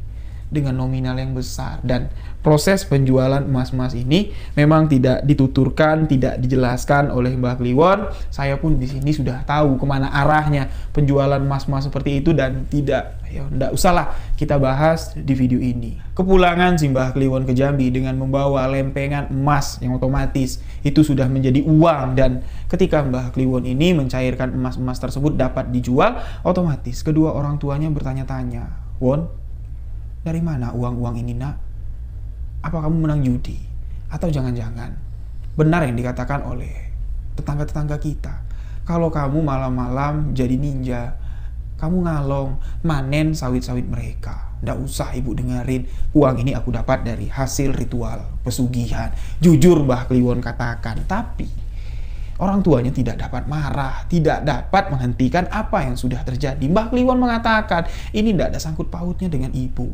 dengan nominal yang besar dan proses penjualan emas-emas ini memang tidak dituturkan, tidak dijelaskan oleh Mbah Kliwon. Saya pun di sini sudah tahu kemana arahnya penjualan emas-emas seperti itu dan tidak ya tidak usahlah kita bahas di video ini. Kepulangan si Mbah Kliwon ke Jambi dengan membawa lempengan emas yang otomatis itu sudah menjadi uang dan ketika Mbah Kliwon ini mencairkan emas-emas tersebut dapat dijual, otomatis kedua orang tuanya bertanya-tanya, "Won, dari mana uang-uang ini nak? Apa kamu menang judi? Atau jangan-jangan benar yang dikatakan oleh tetangga-tetangga kita. Kalau kamu malam-malam jadi ninja, kamu ngalong, manen sawit-sawit mereka. Nggak usah ibu dengerin, uang ini aku dapat dari hasil ritual pesugihan. Jujur bah Kliwon katakan, tapi orang tuanya tidak dapat marah, tidak dapat menghentikan apa yang sudah terjadi. Mbah Kliwon mengatakan, ini tidak ada sangkut pautnya dengan ibu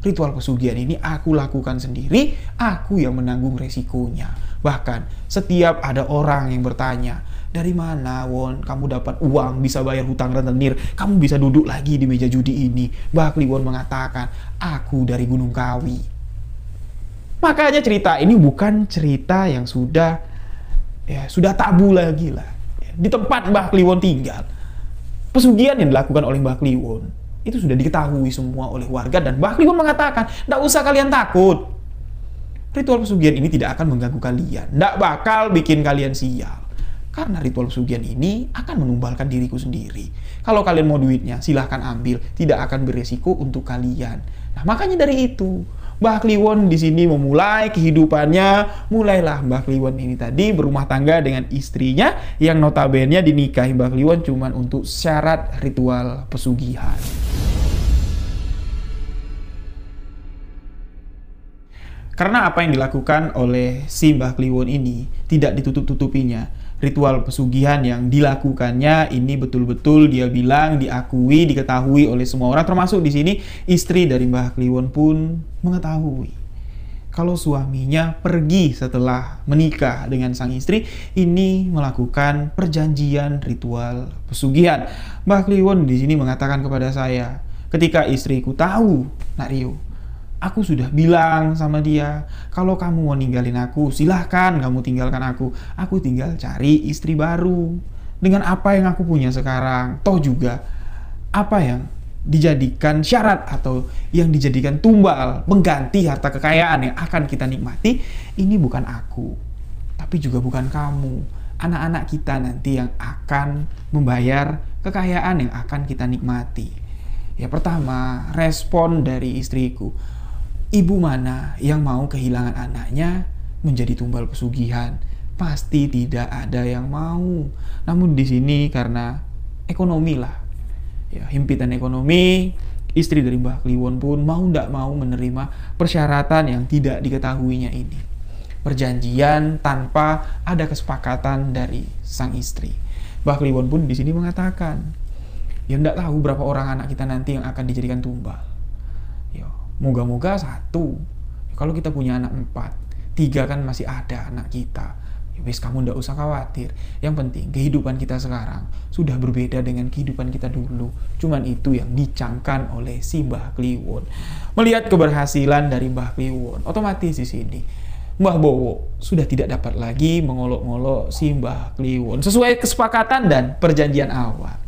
ritual pesugihan ini aku lakukan sendiri, aku yang menanggung resikonya. Bahkan setiap ada orang yang bertanya, dari mana Won kamu dapat uang bisa bayar hutang rentenir, kamu bisa duduk lagi di meja judi ini. Bakli Won mengatakan, aku dari Gunung Kawi. Makanya cerita ini bukan cerita yang sudah ya sudah tabu lagi lah. Di tempat Mbah Kliwon tinggal. Pesugihan yang dilakukan oleh Mbah Kliwon itu sudah diketahui semua oleh warga dan bahkan pun mengatakan, tidak usah kalian takut. Ritual pesugihan ini tidak akan mengganggu kalian, tidak bakal bikin kalian sial. Karena ritual pesugihan ini akan menumbalkan diriku sendiri. Kalau kalian mau duitnya, silahkan ambil. Tidak akan beresiko untuk kalian. Nah, makanya dari itu, Mbah Kliwon di sini memulai kehidupannya. Mulailah Mbah Kliwon ini tadi berumah tangga dengan istrinya yang notabene dinikahi Mbah Kliwon cuman untuk syarat ritual pesugihan. Karena apa yang dilakukan oleh si Mbah Kliwon ini tidak ditutup-tutupinya ritual pesugihan yang dilakukannya ini betul-betul dia bilang diakui, diketahui oleh semua orang termasuk di sini istri dari Mbah Kliwon pun mengetahui kalau suaminya pergi setelah menikah dengan sang istri, ini melakukan perjanjian ritual pesugihan. Mbah Kliwon di sini mengatakan kepada saya, ketika istriku tahu, nario Aku sudah bilang sama dia, kalau kamu mau ninggalin aku, silahkan kamu tinggalkan aku. Aku tinggal cari istri baru. Dengan apa yang aku punya sekarang, toh juga apa yang dijadikan syarat atau yang dijadikan tumbal pengganti harta kekayaan yang akan kita nikmati ini bukan aku tapi juga bukan kamu anak-anak kita nanti yang akan membayar kekayaan yang akan kita nikmati ya pertama respon dari istriku Ibu mana yang mau kehilangan anaknya menjadi tumbal pesugihan? Pasti tidak ada yang mau. Namun di sini karena ekonomi lah. Ya, himpitan ekonomi, istri dari Mbah Kliwon pun mau tidak mau menerima persyaratan yang tidak diketahuinya ini. Perjanjian tanpa ada kesepakatan dari sang istri. Mbah Kliwon pun di sini mengatakan, ya tidak tahu berapa orang anak kita nanti yang akan dijadikan tumbal moga-moga satu ya, kalau kita punya anak empat tiga kan masih ada anak kita ya, wis kamu ndak usah khawatir yang penting kehidupan kita sekarang sudah berbeda dengan kehidupan kita dulu cuman itu yang dicangkan oleh si Mbah Kliwon melihat keberhasilan dari Mbah Kliwon otomatis di sini Mbah Bowo sudah tidak dapat lagi mengolok ngolok si Mbah Kliwon sesuai kesepakatan dan perjanjian awal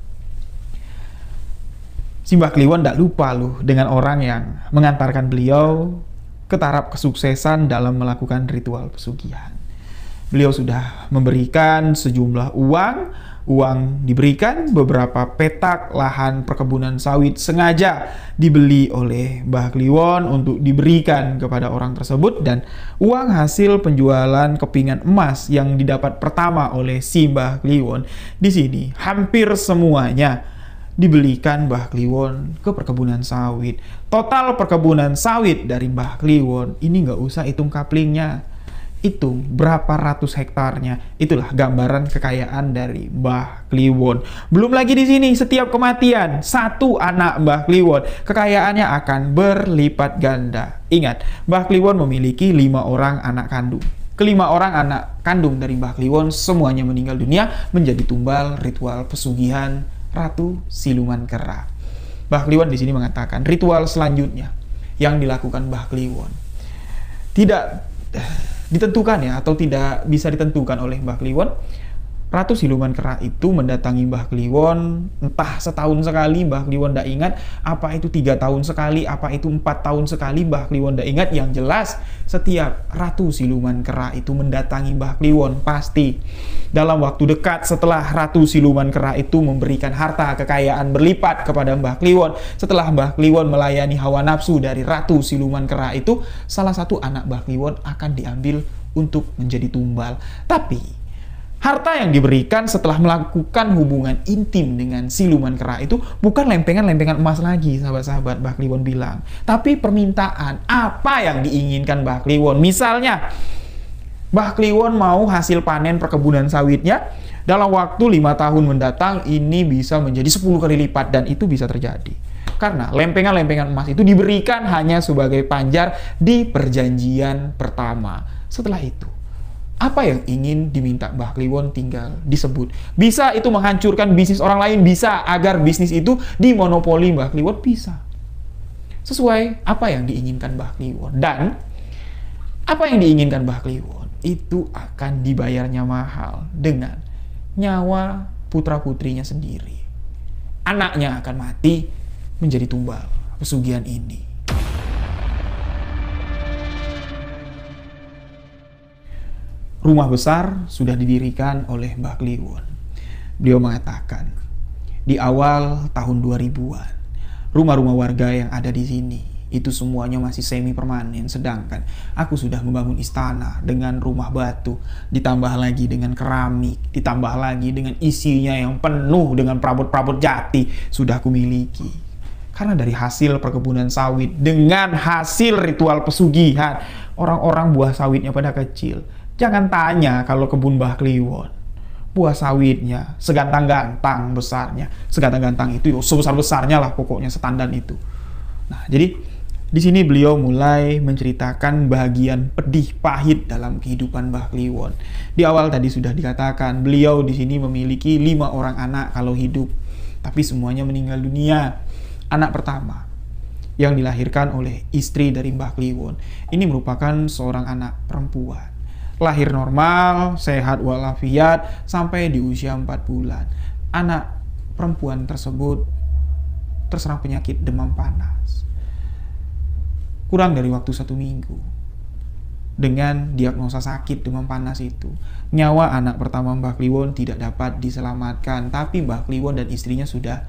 Simbah Kliwon tidak lupa loh dengan orang yang mengantarkan beliau ke taraf kesuksesan dalam melakukan ritual pesugihan. Beliau sudah memberikan sejumlah uang, uang diberikan beberapa petak lahan perkebunan sawit sengaja dibeli oleh Mbah Kliwon untuk diberikan kepada orang tersebut dan uang hasil penjualan kepingan emas yang didapat pertama oleh si Mbah Kliwon di sini hampir semuanya dibelikan Mbah Kliwon ke perkebunan sawit. Total perkebunan sawit dari Mbah Kliwon ini nggak usah hitung kaplingnya. Itu berapa ratus hektarnya. Itulah gambaran kekayaan dari Mbah Kliwon. Belum lagi di sini setiap kematian satu anak Mbah Kliwon kekayaannya akan berlipat ganda. Ingat, Mbah Kliwon memiliki lima orang anak kandung. Kelima orang anak kandung dari Mbah Kliwon semuanya meninggal dunia menjadi tumbal ritual pesugihan Ratu Siluman Kera. Kliwon di sini mengatakan ritual selanjutnya yang dilakukan Kliwon tidak eh, ditentukan ya atau tidak bisa ditentukan oleh Kliwon Ratu Siluman Kera itu mendatangi Mbah Kliwon entah setahun sekali Mbah Kliwon tidak ingat apa itu tiga tahun sekali apa itu empat tahun sekali Mbah Kliwon tidak ingat yang jelas setiap Ratu Siluman Kera itu mendatangi Mbah Kliwon pasti dalam waktu dekat setelah Ratu Siluman Kera itu memberikan harta kekayaan berlipat kepada Mbah Kliwon setelah Mbah Kliwon melayani hawa nafsu dari Ratu Siluman Kera itu salah satu anak Mbah Kliwon akan diambil untuk menjadi tumbal tapi Harta yang diberikan setelah melakukan hubungan intim dengan siluman kera itu bukan lempengan-lempengan emas lagi, sahabat-sahabat Bakliwon bilang. Tapi permintaan apa yang diinginkan Bakliwon. Misalnya, Bakliwon mau hasil panen perkebunan sawitnya dalam waktu lima tahun mendatang ini bisa menjadi 10 kali lipat dan itu bisa terjadi. Karena lempengan-lempengan emas itu diberikan hanya sebagai panjar di perjanjian pertama. Setelah itu, apa yang ingin diminta Mbah Kliwon tinggal disebut. Bisa itu menghancurkan bisnis orang lain, bisa agar bisnis itu dimonopoli Mbah Kliwon, bisa. Sesuai apa yang diinginkan Mbah Kliwon. Dan apa yang diinginkan Mbah Kliwon itu akan dibayarnya mahal dengan nyawa putra-putrinya sendiri. Anaknya akan mati menjadi tumbal pesugihan ini. rumah besar sudah didirikan oleh Mbah Kliwon. Beliau mengatakan, di awal tahun 2000-an, rumah-rumah warga yang ada di sini itu semuanya masih semi permanen sedangkan aku sudah membangun istana dengan rumah batu ditambah lagi dengan keramik ditambah lagi dengan isinya yang penuh dengan perabot-perabot jati sudah aku miliki karena dari hasil perkebunan sawit dengan hasil ritual pesugihan orang-orang buah sawitnya pada kecil Jangan tanya kalau kebun Mbah Kliwon. Buah sawitnya, segantang-gantang besarnya. Segantang-gantang itu ya, sebesar-besarnya lah pokoknya setandan itu. Nah, jadi di sini beliau mulai menceritakan bagian pedih pahit dalam kehidupan Mbah Kliwon. Di awal tadi sudah dikatakan, beliau di sini memiliki lima orang anak kalau hidup, tapi semuanya meninggal dunia. Anak pertama yang dilahirkan oleh istri dari Mbah Kliwon ini merupakan seorang anak perempuan lahir normal, sehat walafiat sampai di usia 4 bulan. Anak perempuan tersebut terserang penyakit demam panas. Kurang dari waktu satu minggu dengan diagnosa sakit demam panas itu. Nyawa anak pertama Mbah Kliwon tidak dapat diselamatkan, tapi Mbah Kliwon dan istrinya sudah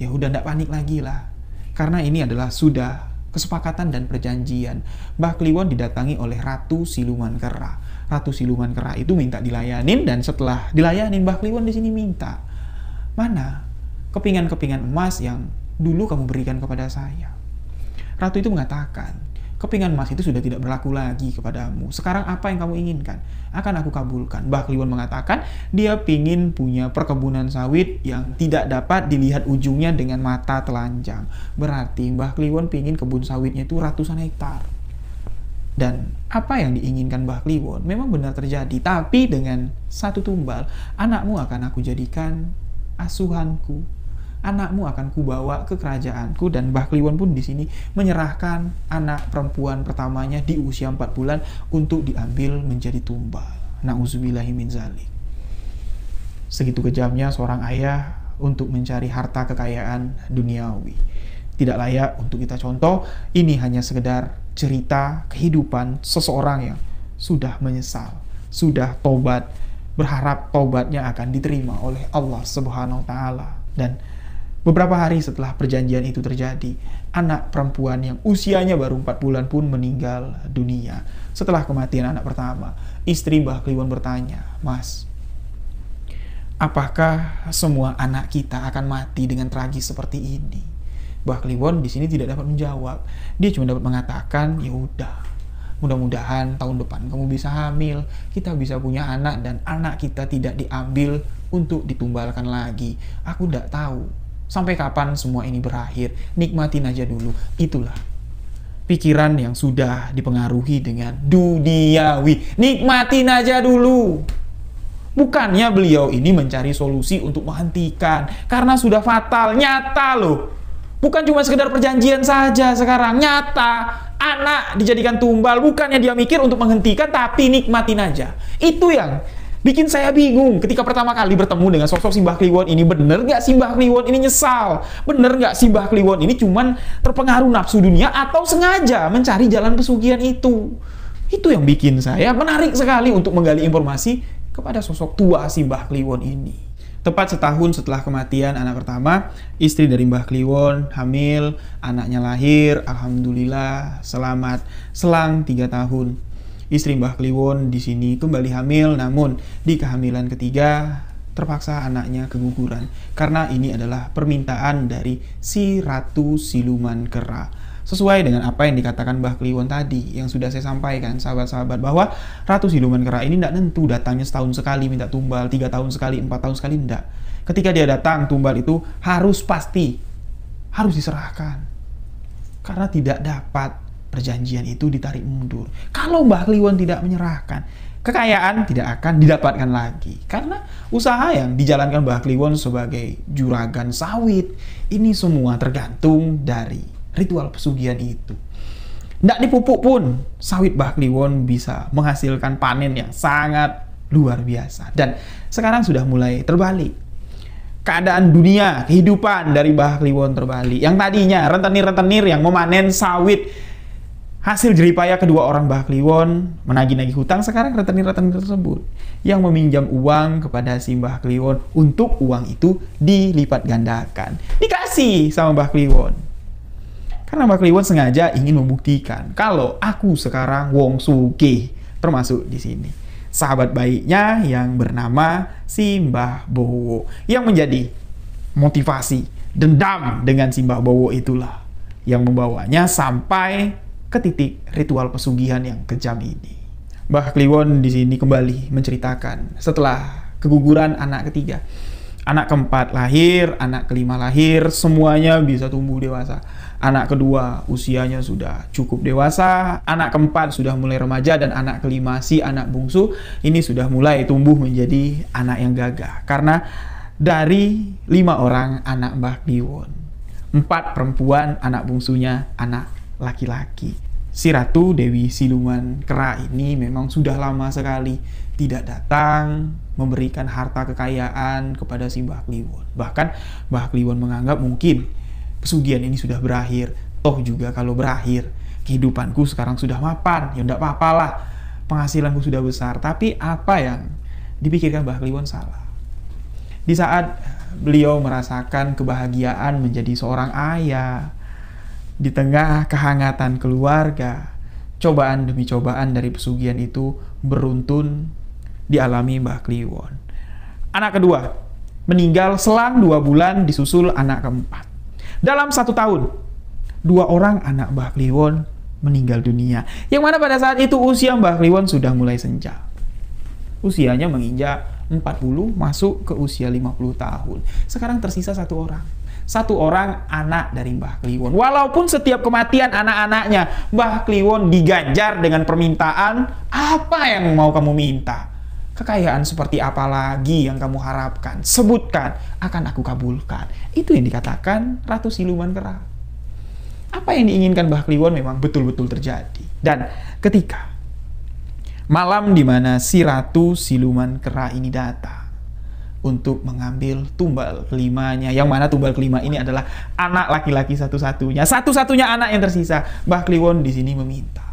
ya udah tidak panik lagi lah. Karena ini adalah sudah kesepakatan dan perjanjian. Mbah Kliwon didatangi oleh Ratu Siluman Kera. Ratu Siluman Kera itu minta dilayanin dan setelah dilayanin Mbah Kliwon di sini minta, "Mana kepingan-kepingan emas yang dulu kamu berikan kepada saya?" Ratu itu mengatakan, "Kepingan emas itu sudah tidak berlaku lagi kepadamu. Sekarang apa yang kamu inginkan? Akan aku kabulkan." Mbah Kliwon mengatakan, dia pingin punya perkebunan sawit yang tidak dapat dilihat ujungnya dengan mata telanjang. Berarti Mbah Kliwon pingin kebun sawitnya itu ratusan hektar dan apa yang diinginkan Mbah Kliwon memang benar terjadi tapi dengan satu tumbal anakmu akan aku jadikan asuhanku anakmu akan kubawa ke kerajaanku dan Mbah Kliwon pun di sini menyerahkan anak perempuan pertamanya di usia 4 bulan untuk diambil menjadi tumbal na'udzubillahi zalik segitu kejamnya seorang ayah untuk mencari harta kekayaan duniawi tidak layak untuk kita contoh ini hanya sekedar cerita kehidupan seseorang yang sudah menyesal, sudah tobat, berharap tobatnya akan diterima oleh Allah Subhanahu wa taala. Dan beberapa hari setelah perjanjian itu terjadi, anak perempuan yang usianya baru 4 bulan pun meninggal dunia. Setelah kematian anak pertama, istri Mbah Kliwon bertanya, "Mas, apakah semua anak kita akan mati dengan tragis seperti ini?" Bah Kliwon di sini tidak dapat menjawab. Dia cuma dapat mengatakan, "Ya udah, mudah-mudahan tahun depan kamu bisa hamil, kita bisa punya anak dan anak kita tidak diambil untuk ditumbalkan lagi. Aku tidak tahu sampai kapan semua ini berakhir. Nikmatin aja dulu." Itulah pikiran yang sudah dipengaruhi dengan duniawi. Nikmatin aja dulu. Bukannya beliau ini mencari solusi untuk menghentikan karena sudah fatal, nyata loh. Bukan cuma sekedar perjanjian saja sekarang, nyata anak dijadikan tumbal, bukannya dia mikir untuk menghentikan tapi nikmatin aja. Itu yang bikin saya bingung ketika pertama kali bertemu dengan sosok Simbah Kliwon ini bener nggak Simbah Kliwon ini nyesal bener nggak Simbah Kliwon ini cuman terpengaruh nafsu dunia atau sengaja mencari jalan pesugihan itu itu yang bikin saya menarik sekali untuk menggali informasi kepada sosok tua Simbah Kliwon ini Tepat setahun setelah kematian anak pertama, istri dari Mbah Kliwon hamil, anaknya lahir, alhamdulillah selamat. Selang tiga tahun, istri Mbah Kliwon di sini kembali hamil, namun di kehamilan ketiga terpaksa anaknya keguguran karena ini adalah permintaan dari si Ratu Siluman Kera sesuai dengan apa yang dikatakan Mbah Kliwon tadi yang sudah saya sampaikan sahabat-sahabat bahwa Ratu Siluman Kera ini tidak tentu datangnya setahun sekali minta tumbal tiga tahun sekali empat tahun sekali tidak ketika dia datang tumbal itu harus pasti harus diserahkan karena tidak dapat perjanjian itu ditarik mundur kalau Mbah Kliwon tidak menyerahkan kekayaan tidak akan didapatkan lagi karena usaha yang dijalankan Mbah Kliwon sebagai juragan sawit ini semua tergantung dari ritual pesugihan itu. Tidak dipupuk pun, sawit bakliwon bisa menghasilkan panen yang sangat luar biasa. Dan sekarang sudah mulai terbalik. Keadaan dunia, kehidupan dari bakliwon terbalik. Yang tadinya rentenir-rentenir yang memanen sawit Hasil jeripaya kedua orang Kliwon menagih-nagih hutang sekarang rentenir rentenir tersebut yang meminjam uang kepada si Mbah Kliwon untuk uang itu dilipat gandakan. Dikasih sama Mbah Kliwon. Karena Mbak Kliwon sengaja ingin membuktikan kalau aku sekarang Wong Suke termasuk di sini. Sahabat baiknya yang bernama Simbah Bowo yang menjadi motivasi dendam dengan Simbah Bowo itulah yang membawanya sampai ke titik ritual pesugihan yang kejam ini. Mbah Kliwon di sini kembali menceritakan setelah keguguran anak ketiga. Anak keempat lahir, anak kelima lahir, semuanya bisa tumbuh dewasa anak kedua usianya sudah cukup dewasa, anak keempat sudah mulai remaja, dan anak kelima si anak bungsu ini sudah mulai tumbuh menjadi anak yang gagah. Karena dari lima orang anak Mbah Kliwon, empat perempuan anak bungsunya anak laki-laki. Si Ratu Dewi Siluman Kera ini memang sudah lama sekali tidak datang memberikan harta kekayaan kepada si Mbah Kliwon. Bahkan Mbah Kliwon menganggap mungkin Pesugihan ini sudah berakhir. Toh juga kalau berakhir, kehidupanku sekarang sudah mapan, ya enggak apa lah, Penghasilanku sudah besar, tapi apa yang dipikirkan Mbah Kliwon salah. Di saat beliau merasakan kebahagiaan menjadi seorang ayah, di tengah kehangatan keluarga, cobaan demi cobaan dari pesugihan itu beruntun dialami Mbah Kliwon. Anak kedua meninggal selang dua bulan disusul anak keempat. Dalam satu tahun, dua orang anak Mbah Kliwon meninggal dunia. Yang mana pada saat itu usia Mbah Kliwon sudah mulai senja. Usianya menginjak 40 masuk ke usia 50 tahun. Sekarang tersisa satu orang. Satu orang anak dari Mbah Kliwon. Walaupun setiap kematian anak-anaknya, Mbah Kliwon diganjar dengan permintaan, apa yang mau kamu minta? Kekayaan seperti apa lagi yang kamu harapkan? Sebutkan, akan aku kabulkan. Itu yang dikatakan Ratu Siluman Kera. Apa yang diinginkan Mbah Kliwon memang betul-betul terjadi. Dan ketika malam di mana si Ratu Siluman Kera ini datang, untuk mengambil tumbal kelimanya. Yang mana tumbal kelima ini adalah anak laki-laki satu-satunya, satu-satunya anak yang tersisa. Mbah Kliwon di sini meminta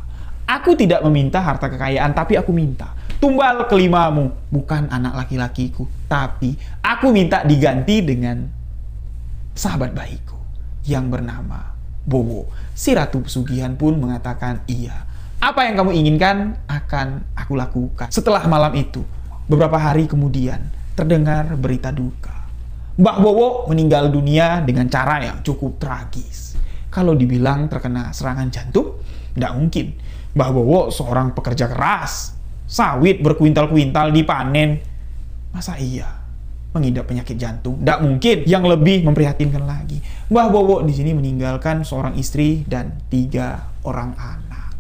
Aku tidak meminta harta kekayaan, tapi aku minta tumbal kelimamu, bukan anak laki-lakiku, tapi aku minta diganti dengan sahabat baikku yang bernama Bowo. Si Ratu Pesugihan pun mengatakan iya. Apa yang kamu inginkan akan aku lakukan. Setelah malam itu, beberapa hari kemudian, terdengar berita duka. Mbak Bowo meninggal dunia dengan cara yang cukup tragis. Kalau dibilang terkena serangan jantung, tidak mungkin Mbah Bowo seorang pekerja keras, sawit berkuintal-kuintal dipanen. Masa iya mengidap penyakit jantung? Tidak mungkin. Yang lebih memprihatinkan lagi, Mbah Bowo di sini meninggalkan seorang istri dan tiga orang anak.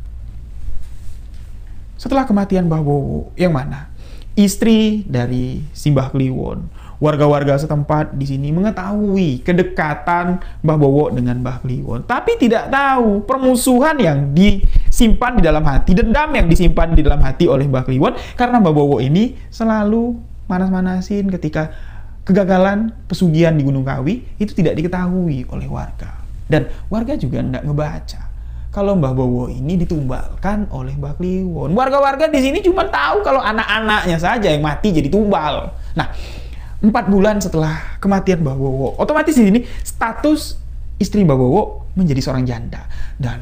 Setelah kematian Mbah Bowo, yang mana? Istri dari Simbah Kliwon, warga-warga setempat di sini mengetahui kedekatan Mbah Bowo dengan Mbah Kliwon, tapi tidak tahu permusuhan yang di simpan di dalam hati, dendam yang disimpan di dalam hati oleh Mbak Kliwon karena Mbak Bowo ini selalu manas-manasin ketika kegagalan pesugihan di Gunung Kawi itu tidak diketahui oleh warga. Dan warga juga tidak ngebaca kalau Mbah Bowo ini ditumbalkan oleh Mbah Kliwon. Warga-warga di sini cuma tahu kalau anak-anaknya saja yang mati jadi tumbal. Nah, empat bulan setelah kematian Mbah Bowo, otomatis di sini status istri Mbah Bowo menjadi seorang janda dan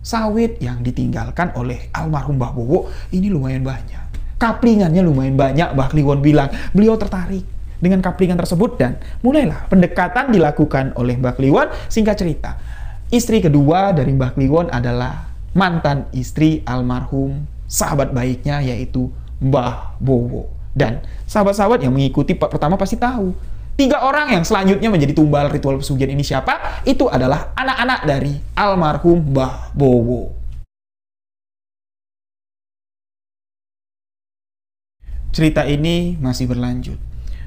sawit yang ditinggalkan oleh almarhum Mbah Bowo ini lumayan banyak. Kaplingannya lumayan banyak, Mbah Kliwon bilang. Beliau tertarik dengan kaplingan tersebut dan mulailah pendekatan dilakukan oleh Mbah Kliwon. Singkat cerita, istri kedua dari Mbah Kliwon adalah mantan istri almarhum sahabat baiknya yaitu Mbah Bowo. Dan sahabat-sahabat yang mengikuti pertama pasti tahu Tiga orang yang selanjutnya menjadi tumbal ritual pesugihan ini siapa? Itu adalah anak-anak dari almarhum Mbah Bowo. Cerita ini masih berlanjut.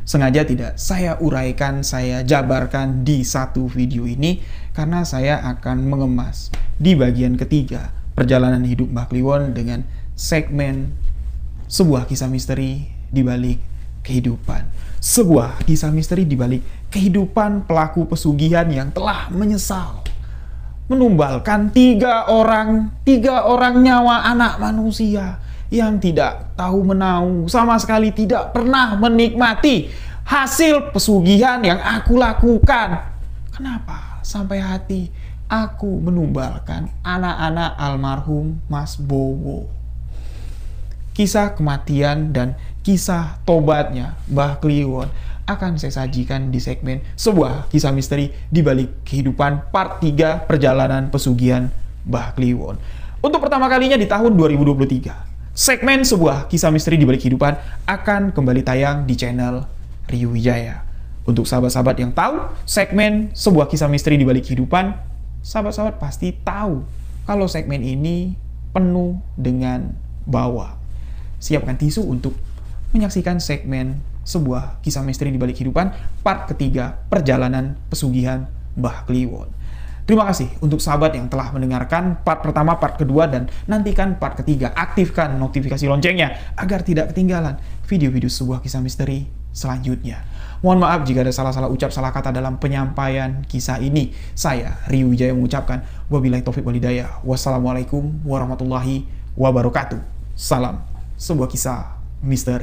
Sengaja tidak saya uraikan, saya jabarkan di satu video ini karena saya akan mengemas di bagian ketiga perjalanan hidup Mbah Kliwon dengan segmen sebuah kisah misteri di balik kehidupan. Sebuah kisah misteri di balik kehidupan pelaku pesugihan yang telah menyesal menumbalkan tiga orang, tiga orang nyawa anak manusia yang tidak tahu menau, sama sekali tidak pernah menikmati hasil pesugihan yang aku lakukan. Kenapa sampai hati aku menumbalkan anak-anak almarhum Mas Bowo? Kisah kematian dan kisah tobatnya Mbah Kliwon akan saya sajikan di segmen sebuah kisah misteri di balik kehidupan part 3 perjalanan pesugihan Mbah Kliwon. Untuk pertama kalinya di tahun 2023, segmen sebuah kisah misteri di balik kehidupan akan kembali tayang di channel Riu Wijaya. Untuk sahabat-sahabat yang tahu, segmen sebuah kisah misteri di balik kehidupan, sahabat-sahabat pasti tahu kalau segmen ini penuh dengan bawa Siapkan tisu untuk menyaksikan segmen sebuah kisah misteri di balik kehidupan part ketiga perjalanan pesugihan Mbah Kliwon. Terima kasih untuk sahabat yang telah mendengarkan part pertama, part kedua, dan nantikan part ketiga. Aktifkan notifikasi loncengnya agar tidak ketinggalan video-video sebuah kisah misteri selanjutnya. Mohon maaf jika ada salah-salah ucap, salah kata dalam penyampaian kisah ini. Saya, Riu Wijaya mengucapkan, wabillahi taufiq walidaya, wassalamualaikum warahmatullahi wabarakatuh. Salam sebuah kisah misteri.